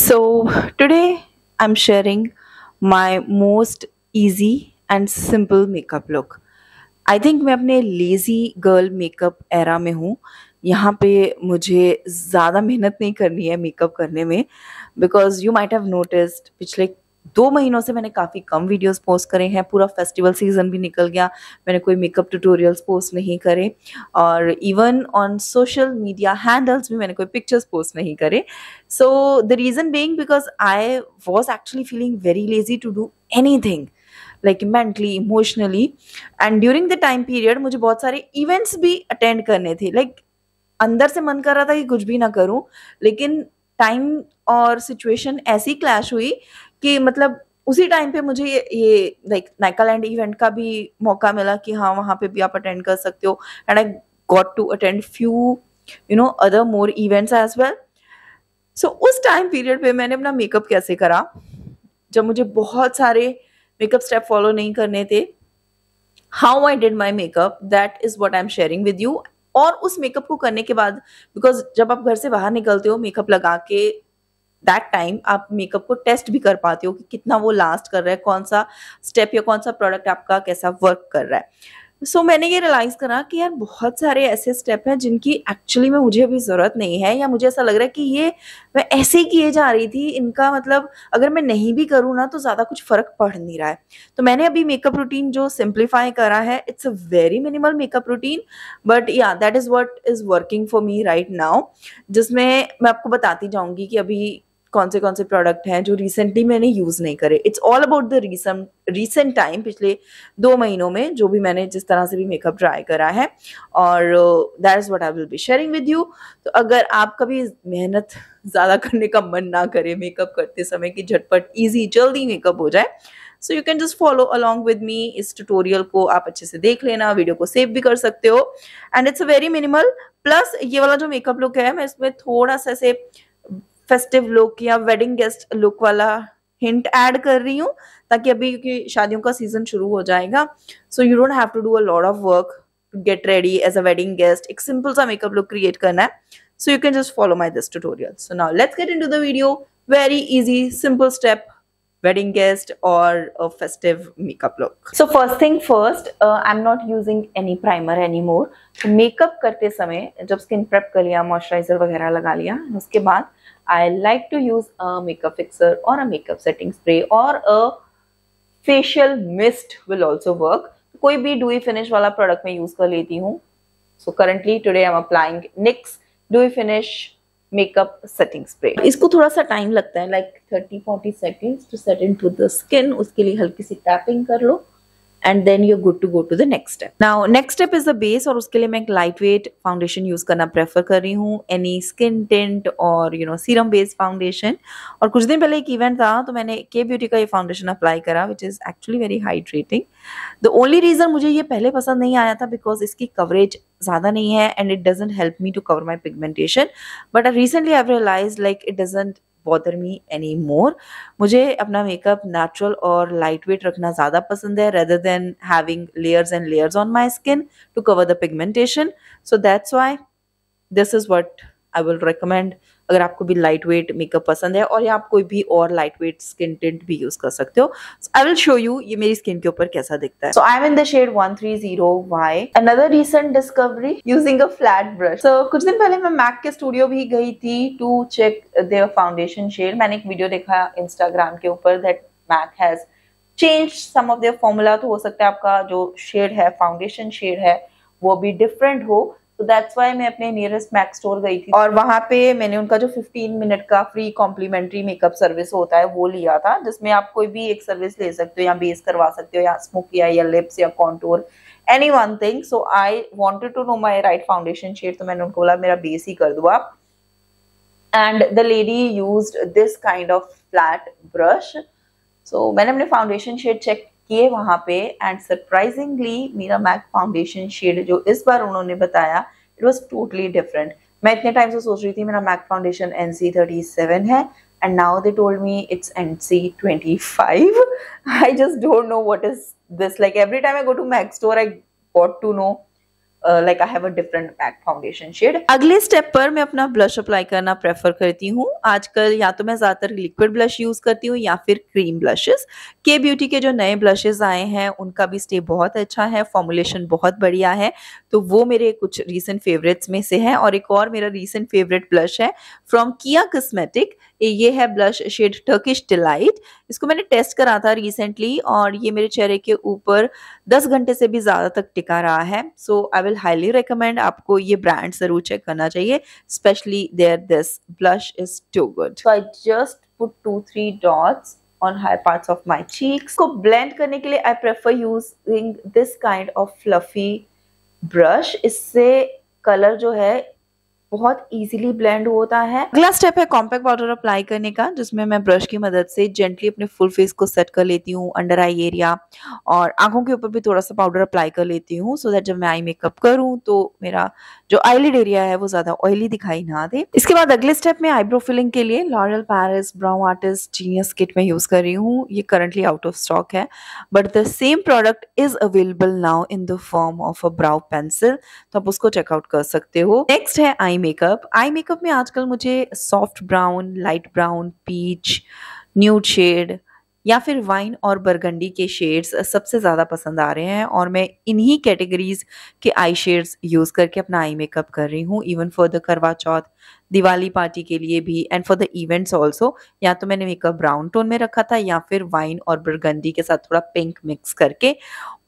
So today I'm sharing my most easy and simple makeup look I think मैं अपने lazy girl makeup era में हूँ यहाँ पे मुझे ज़्यादा मेहनत नहीं करनी है मेकअप करने में because you might have noticed पिछले दो महीनों से मैंने काफ़ी कम वीडियोस पोस्ट करे हैं पूरा फेस्टिवल सीजन भी निकल गया मैंने कोई मेकअप ट्यूटोरियल्स पोस्ट नहीं करे और even on social media handles भी मैंने कोई पिक्चर्स पोस्ट नहीं करे so the reason being because I was actually feeling very lazy to do anything like mentally emotionally and during the time period मुझे बहुत सारे इवेंट्स भी attend करने थे लाइक like, अंदर से मन कर रहा था कि कुछ भी ना करूँ लेकिन टाइम और सिचुएशन ऐसी क्लैश हुई कि मतलब उसी टाइम पे मुझे ये ये लाइक नाइकालैंड इवेंट का भी मौका मिला कि हाँ वहाँ पे भी आप अटेंड कर सकते हो and I got to attend few you know other more events as well so उस टाइम पीरियड पे मैंने अपना मेकअप कैसे करा जब मुझे बहुत सारे मेकअप स्टेप फॉलो नहीं करने थे how I did my makeup that is what I am sharing with you और उस मेकअप को करने के बाद बिकॉज जब आप घर से बाहर निकलते हो मेकअप लगा के दैट टाइम आप मेकअप को टेस्ट भी कर पाते हो कि कितना वो लास्ट कर रहा है कौन सा स्टेप या कौन सा प्रोडक्ट आपका कैसा वर्क कर रहा है सो so, मैंने ये रियलाइज़ करा कि यार बहुत सारे ऐसे स्टेप हैं जिनकी एक्चुअली में मुझे अभी ज़रूरत नहीं है या मुझे ऐसा लग रहा है कि ये मैं ऐसे ही किए जा रही थी इनका मतलब अगर मैं नहीं भी करूँ ना तो ज़्यादा कुछ फ़र्क पड़ नहीं रहा है तो मैंने अभी मेकअप रूटीन जो सिंप्लीफाई करा है it's a very minimal makeup routine but या that is what is working for me right now जिसमें मैं आपको बताती जाऊँगी कि अभी कौन से कौन से प्रोडक्ट हैं जो रिसेंटली मैंने यूज़ नहीं करे it's all about the recent recent time पिछले दो महीनों में जो भी मैंने जिस तरह से भी मेकअप ट्राई करा है और that is what I will be sharing with you तो अगर आप कभी मेहनत ज़्यादा करने का मन ना करे मेकअप करते समय कि झटपट ईजी जल्दी मेकअप हो जाए so you can just follow along with me इस ट्यूटोरियल को आप अच्छे से देख लेना वीडियो को सेव भी कर सकते हो and it's a very minimal plus ये वाला जो मेकअप लुक है मैं इसमें थोड़ा सा से फेस्टिव लुक या वेडिंग गेस्ट लुक वाला हिंट ऐड कर रही हूँ ताकि अभी क्योंकि शादियों का सीजन शुरू हो जाएगा so you don't have to do a lot of work to get ready as a wedding guest एक सिंपल सा मेकअप लुक क्रिएट करना है so you can just follow my this tutorial so now let's get into the video very easy simple step wedding guest or a festive makeup look so first thing first uh, i'm not using any primer anymore so makeup karte samay jab skin prep kar liya moisturizer वगैरह लगा लिया उसके बाद I like to use a makeup fixer or a makeup setting spray or a facial mist will also work. कोई भी dewy finish वाला product मैं use कर लेती हूँ so currently today I am applying NYX dewy finish makeup setting spray इसको थोड़ा सा टाइम लगता है like thirty forty seconds to set into the skin उसके लिए हल्की सी टैपिंग कर लो and then you good to go to the next step now next step is the base और उसके लिए मैं एक लाइट वेट फाउंडेशन यूज करना प्रेफर कर रही हूँ एनी स्किन टेंट और you know serum based foundation और कुछ दिन पहले एक इवेंट था तो मैंने के ब्यूटी का ये फाउंडेशन अप्लाई करा which is actually very hydrating the only reason मुझे ये पहले पसंद नहीं आया था बिकॉज इसकी कवरेज ज़्यादा नहीं है and it doesn't help me to cover my pigmentation but recently I realise like it doesn't bother me anymore मुझे अपना मेकअप नेचुरल और लाइट वेट रखना ज़्यादा पसंद है rather than having layers and layers on my skin to cover the pigmentation so that's why this is what I will recommend अगर आपको भी लाइट वेट मेकअप पसंद है और या आप कोई भी और लाइट वेट स्किन टिंट भी यूज कर सकते हो आई विल शो यू ये मेरी स्किन के ऊपर कैसा दिखता है so I am in the shade one three zero Y another recent discovery using a flat brush so कुछ दिन पहले मैं मैक के स्टूडियो भी गई थी to check their foundation shade मैंने एक वीडियो देखा इंस्टाग्राम के ऊपर that MAC has change some of their formula तो हो सकता है आपका जो शेड है फाउंडेशन शेड है वो भी डिफरेंट हो तो दैट्स वाई मैं अपने नियरेस्ट मैक स्टोर गई थी और वहाँ पे मैंने उनका जो 15 मिनट का फ्री कॉम्प्लीमेंट्री मेकअप सर्विस होता है वो लिया था जिसमें आप कोई भी एक सर्विस ले सकते हो या बेस करवा सकते हो या स्मोक या, या लिप्स या contour any one thing so I wanted to know my right foundation shade तो मैंने उनको बोला मेरा बेस ही कर दो आप and the lady use this kind of flat brush so मैंने अपने फाउंडेशन शेड चेक किए वहां पे एंड सरप्राइजिंगली मीरा मैक फाउंडेशन शेड जो इस बार उन्होंने बताया इट वॉज टोटली डिफरेंट मैं इतने टाइम से सोच रही थी मेरा MAC foundation N C thirty seven है and now they told me it's N C twenty five I just don't know what is this like every time I go to MAC store I want to know like I have a different pack foundation shade अगले step पर मैं अपना blush apply करना prefer करती हूँ आजकल या तो मैं ज्यादातर लिक्विड ब्लश यूज करती हूँ या फिर क्रीम ब्लशेस के ब्यूटी के जो नए ब्लशेस आए हैं उनका भी स्टे बहुत अच्छा है फॉर्मुलेशन बहुत बढ़िया है तो वो मेरे कुछ रीसेंट फेवरेट्स में से है और एक और मेरा रीसेंट फेवरेट ब्लश है फ्रॉम किया कस्मेटिक ये है ब्लश शेड टर्किश डिलाइट इसको मैंने टेस्ट करा था रिसेंटली और ये मेरे चेहरे के ऊपर 10 घंटे से भी ज़्यादा तक टिका रहा है so I will highly recommend आपको ये ब्रांड ज़रूर चेक करना चाहिए specially their this blush is too good so I just put two three dots on high part of my cheeks. को ब्लेंड करने के लिए I prefer using this kind of fluffy brush इससे colour जो है बहुत इजीली ब्लेंड होता है अगला स्टेप है कॉम्पैक्ट पाउडर अप्लाई करने का जिसमें मैं ब्रश की मदद से जेंटली अपने फुल फेस को सेट कर लेती हूँ अंडर आई एरिया और आंखों के ऊपर भी थोड़ा सा पाउडर अप्लाई कर लेती हूँ सो दैट जब मैं आई मेकअप करूँ तो मेरा जो आईलिड एरिया है वो ज्यादा ऑयली दिखाई ना दे इसके बाद अगले स्टेप में आईब्रो फिलिंग के लिए L'Oreal Paris brown artist genius kit में यूज कर रही हूँ ये करंटली आउट ऑफ स्टॉक है but the same product is available now in the form of a brow pencil तो आप उसको चेकआउट कर सकते हो नेक्स्ट है आई मेकअप आई मेकअप में आजकल मुझे soft brown light brown peach nude shade या फिर वाइन और बरगंडी के शेड्स सबसे ज़्यादा पसंद आ रहे हैं और मैं इन्हीं कैटेगरीज के आई शेड्स यूज़ करके अपना आई मेकअप कर रही हूँ इवन फॉर द करवा चौथ दिवाली पार्टी के लिए भी and for the events also या तो मैंने मेकअप ब्राउन टोन में रखा था या फिर वाइन और बुरगंदी के साथ थोड़ा पिंक मिक्स करके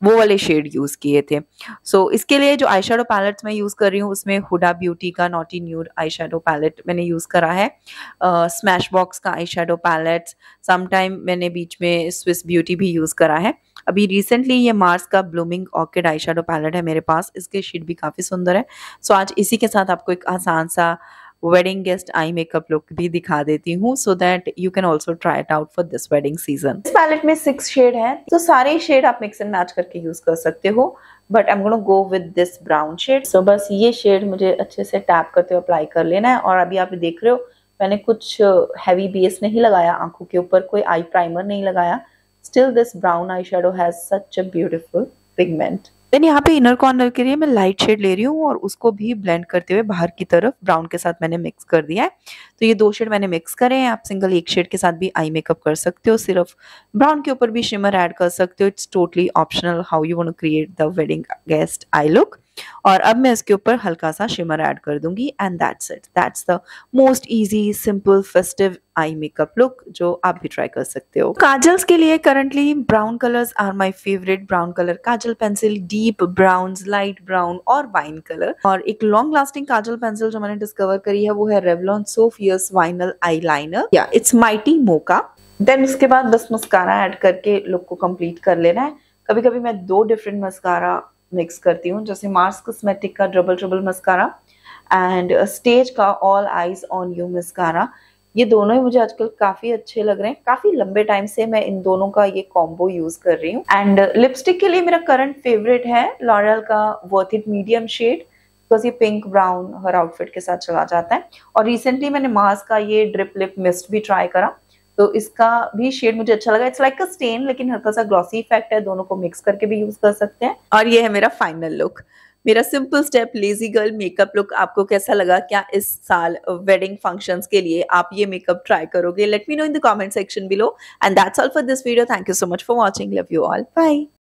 वो वाले शेड यूज़ किए थे सो so, इसके लिए जो आई शेडो पैलेट मैं यूज़ कर रही हूँ उसमें हुडा ब्यूटी का naughty nude eyeshadow palette मैंने यूज़ करा है स्मैश uh, बॉक्स का आई शेडो पैलेट समटाइम मैंने बीच में स्विस ब्यूटी भी यूज़ करा है अभी रिसेंटली ये मार्स का blooming orchid eyeshadow palette है मेरे पास इसके शेड भी काफ़ी सुंदर है सो so, आज इसी के साथ आपको एक आसान सा wedding guest eye makeup look भी दिखा देती हूँ so that you can also try it out for this wedding season इस पैलेट में सिक्स शेड है तो सारे शेड आप मिक्स एंड मैच करके यूज कर सकते हो but I am gonna go with this brown shade so बस ये शेड मुझे अच्छे से टैप करते हुए अप्लाई कर लेना है और अभी आप देख रहे हो मैंने कुछ हैवी बेस नहीं लगाया आंखों के ऊपर कोई आई प्राइमर नहीं लगाया still this brown eyeshadow has such a beautiful pigment then यहाँ पे इनर कॉर्नर के लिए मैं लाइट शेड ले रही हूँ और उसको भी ब्लेंड करते हुए बाहर की तरफ ब्राउन के साथ मैंने मिक्स कर दिया है तो ये दो शेड मैंने मिक्स करे हैं आप सिंगल एक शेड के साथ भी आई मेकअप कर सकते हो सिर्फ ब्राउन के ऊपर भी शिमर ऐड कर सकते हो it's totally optional how you want create the wedding guest eye look और अब मैं इसके ऊपर हल्का सा शिमर ऐड कर दूंगी and that's it that's the most easy simple festive eye makeup look जो आप भी ट्राई कर सकते हो काजल्स के लिए currently brown colours are my favourite brown colour kajal pencil deep brown light brown और वाइन कलर और एक लॉन्ग लास्टिंग काजल पेंसिल जो मैंने डिस्कवर करी है वो है Revlon so fierce vinyl eyeliner या इट्स माइटी मोका देन इसके बाद बस मस्कारा एड करके लुक को कम्प्लीट कर लेना है कभी कभी मैं दो डिफरेंट मस्कारा मिक्स करती हूँ जैसे मार्स कॉस्मेटिक का double trouble mascara and stage का all eyes on you mascara ये दोनों ही मुझे आजकल काफी अच्छे लग रहे हैं काफी लंबे टाइम से मैं इन दोनों का ये कॉम्बो यूज कर रही हूँ एंड लिपस्टिक uh, के लिए मेरा करंट फेवरेट है लॉरियल का worth it medium shade because ये पिंक ब्राउन हर आउटफिट के साथ चला जाता है और रिसेंटली मैंने मास्क का ये ड्रिप लिप मिस्ट भी ट्राई करा तो इसका भी शेड मुझे अच्छा लगा इट्स लाइक अ स्टेन लेकिन हल्का सा ग्लॉसी इफेक्ट है दोनों को मिक्स करके भी यूज कर सकते हैं और ये है मेरा फाइनल लुक मेरा simple step lazy girl makeup look आपको कैसा लगा क्या इस साल वेडिंग फंक्शंस के लिए आप ये मेकअप ट्राई करोगे let me know in the comment section below and that's all for this video thank you so much for watching love you all bye